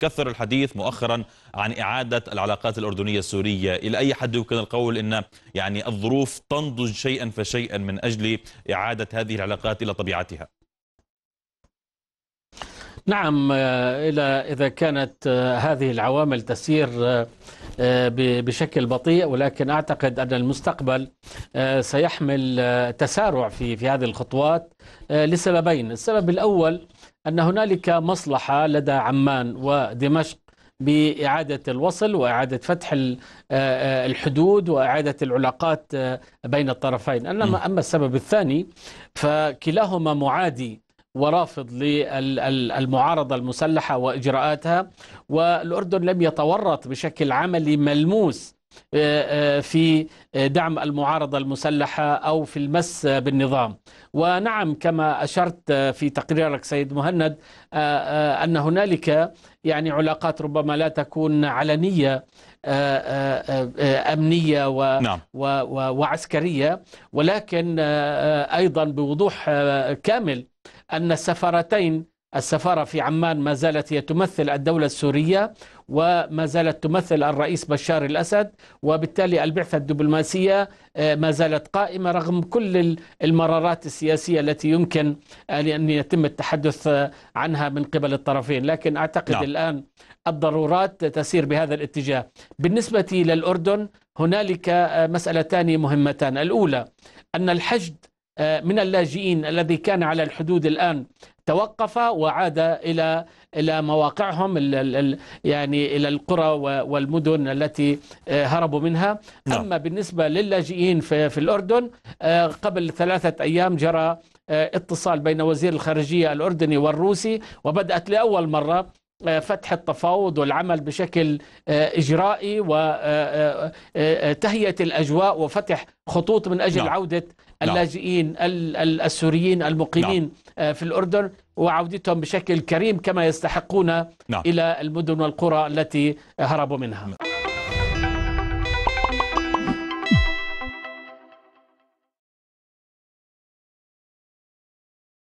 كثر الحديث مؤخرا عن إعادة العلاقات الأردنية السورية إلى أي حد يمكن القول أن يعني الظروف تنضج شيئا فشيئا من أجل إعادة هذه العلاقات إلى طبيعتها نعم آه، إلى إذا كانت آه، هذه العوامل تسير آه، بشكل بطيء ولكن أعتقد أن المستقبل سيحمل تسارع في في هذه الخطوات لسببين السبب الأول أن هنالك مصلحة لدى عمان ودمشق بإعادة الوصل وإعادة فتح آه، آه، الحدود وإعادة العلاقات آه، بين الطرفين أنما أما السبب الثاني فكلاهما معادي ورافض للمعارضة المسلحة وإجراءاتها والأردن لم يتورط بشكل عملي ملموس آه، آه، في آه، دعم المعارضة المسلحة أو في المس بالنظام ونعم كما أشرت في تقريرك سيد مهند أن هنالك يعني علاقات ربما لا تكون علنية أمنية و... نعم. و... و... وعسكرية ولكن أيضا بوضوح كامل أن السفارتين السفارة في عمان ما زالت هي تمثل الدولة السورية وما زالت تمثل الرئيس بشار الأسد وبالتالي البعثة الدبلوماسية آه، ما زالت قائمة رغم كل المرارات السياسية التي يمكن آه، أن يتم التحدث آه، عنها من قبل الطرفين لكن أعتقد لا. نعم. الآن الضرورات تسير بهذا الاتجاه بالنسبة للأردن هنالك مسألتان مهمتان الأولى أن الحشد من اللاجئين الذي كان على الحدود الآن توقف وعاد الى الى مواقعهم يعني الى القرى والمدن التي آه، هربوا منها نعم. اما بالنسبه للاجئين في, في الاردن آه، قبل ثلاثه ايام جرى آه، اتصال بين وزير الخارجيه الاردني والروسي وبدات لاول مره آه، فتح التفاوض والعمل بشكل آه، اجرائي وتهيئه آه، الاجواء وفتح خطوط من اجل نعم. عوده نعم. اللاجئين نعم. السوريين المقيمين نعم. في الاردن وعودتهم بشكل كريم كما يستحقون نعم. الى المدن والقرى التي هربوا منها.